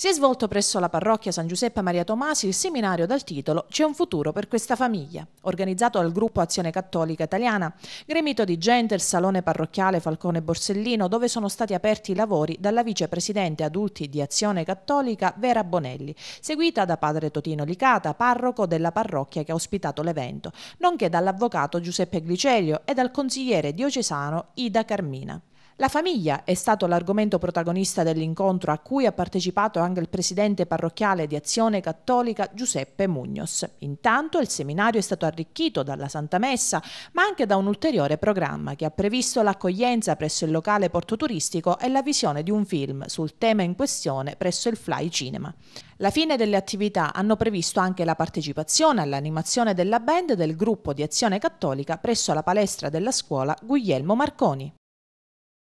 Si è svolto presso la parrocchia San Giuseppe Maria Tomasi il seminario dal titolo C'è un futuro per questa famiglia, organizzato dal gruppo Azione Cattolica Italiana, gremito di gente il salone parrocchiale Falcone Borsellino, dove sono stati aperti i lavori dalla vicepresidente adulti di Azione Cattolica Vera Bonelli, seguita da padre Totino Licata, parroco della parrocchia che ha ospitato l'evento, nonché dall'avvocato Giuseppe Glicelio e dal consigliere diocesano Ida Carmina. La famiglia è stato l'argomento protagonista dell'incontro a cui ha partecipato anche il presidente parrocchiale di Azione Cattolica Giuseppe Mugnos. Intanto il seminario è stato arricchito dalla Santa Messa, ma anche da un ulteriore programma che ha previsto l'accoglienza presso il locale portoturistico e la visione di un film sul tema in questione presso il Fly Cinema. La fine delle attività hanno previsto anche la partecipazione all'animazione della band del gruppo di Azione Cattolica presso la palestra della scuola Guglielmo Marconi.